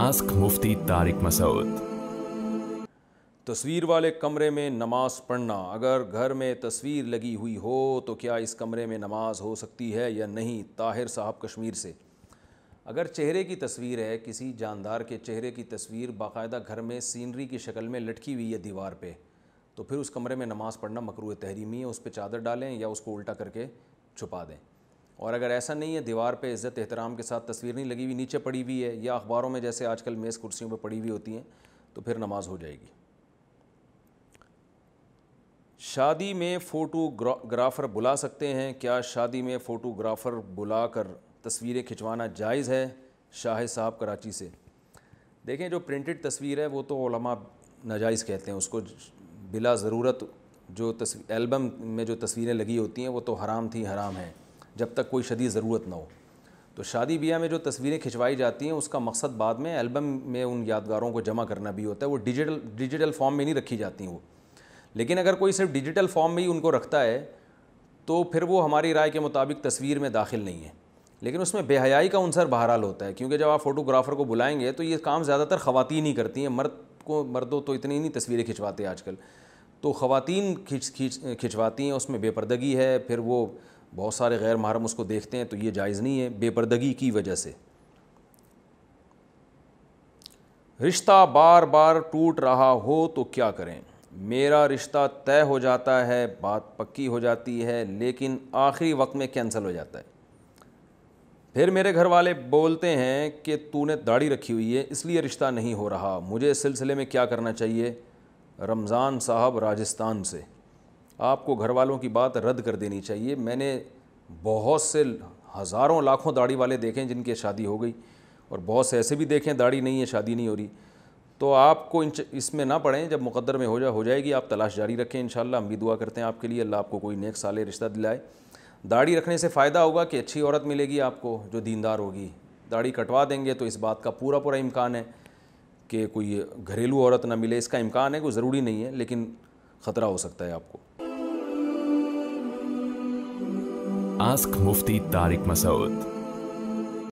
Ask मुफ्ती तारिक मसूद तस्वीर वाले कमरे में नमाज पढ़ना अगर घर में तस्वीर लगी हुई हो तो क्या इस कमरे में नमाज हो सकती है या नहीं ताहिर साहब कश्मीर से अगर चेहरे की तस्वीर है किसी जानदार के चेहरे की तस्वीर बाकायदा घर में सीनरी की शक्ल में लटकी हुई है दीवार पे तो फिर उस कमरे में नमाज पढ़ना मकरू तहरीमी है उस पर चादर डालें या उसको उल्टा करके छुपा दें और अगर ऐसा नहीं है दीवार पे इज़्ज़त एहतराम के साथ तस्वीर नहीं लगी हुई नीचे पड़ी हुई है या अखबारों में जैसे आजकल मेज़ कुर्सियों पर पड़ी हुई होती हैं तो फिर नमाज हो जाएगी शादी में फ़ोटोग्राफ़र बुला सकते हैं क्या शादी में फ़ोटोग्राफ़र बुला कर तस्वीरें खिंचवाना जायज़ है शाह साहब कराची से देखें जो प्रिंटेड तस्वीर है वो तो ओलमा नाजायज़ कहते हैं उसको बिला ज़रूरत जो तस्वीर एल्बम में जो तस्वीरें लगी होती हैं वो तो हराम थी हराम है जब तक कोई शदी ज़रूरत ना हो तो शादी ब्याह में जो तस्वीरें खिंचवाई जाती हैं उसका मकसद बाद में एल्बम में उन यादगारों को जमा करना भी होता है वो डिजिटल डिजिटल फॉर्म में नहीं रखी जाती वो लेकिन अगर कोई सिर्फ डिजिटल फॉर्म में ही उनको रखता है तो फिर वो हमारी राय के मुताबिक तस्वीर में दाखिल नहीं है लेकिन उसमें बेहयाई का अनसर बहरहाल होता है क्योंकि जब आप फोटोग्राफ़र को बुलाएंगे तो ये काम ज़्यादातर खवतानी ही करती हैं मर्द को मर्दों तो इतनी ही नहीं तस्वीरें खिंचवाते आजकल तो ख़वातीन खिंच खिंच खिंचवाती हैं उसमें बेपर्दगी है फिर वो बहुत सारे गैर महरम उसको देखते हैं तो ये जायज़ नहीं है बेपर्दगी की वजह से रिश्ता बार बार टूट रहा हो तो क्या करें मेरा रिश्ता तय हो जाता है बात पक्की हो जाती है लेकिन आखिरी वक्त में कैंसिल हो जाता है फिर मेरे घर वाले बोलते हैं कि तूने दाढ़ी रखी हुई है इसलिए रिश्ता नहीं हो रहा मुझे इस सिलसिले में क्या करना चाहिए रमज़ान साहब राजस्थान से आपको घर वालों की बात रद्द कर देनी चाहिए मैंने बहुत से हज़ारों लाखों दाढ़ी वाले देखे हैं जिनकी शादी हो गई और बहुत से ऐसे भी देखे हैं दाढ़ी नहीं है शादी नहीं हो रही तो आपको इन इसमें ना पड़ें जब मुकद्दर में हो जा हो जाएगी आप तलाश जारी रखें इन हम भी दुआ करते हैं आपके लिए अल्लाह आपको कोई नेक साले रिश्ता दिलाए दाढ़ी रखने से फ़ायदा होगा कि अच्छी औरत मिलेगी आपको जो दीनदार होगी दाढ़ी कटवा देंगे तो इस बात का पूरा पूरा इम्कान है कि कोई घरेलू औरत ना मिले इसका इम्कान है कोई ज़रूरी नहीं है लेकिन ख़तरा हो सकता है आपको Ask Mufti Tariq Masood.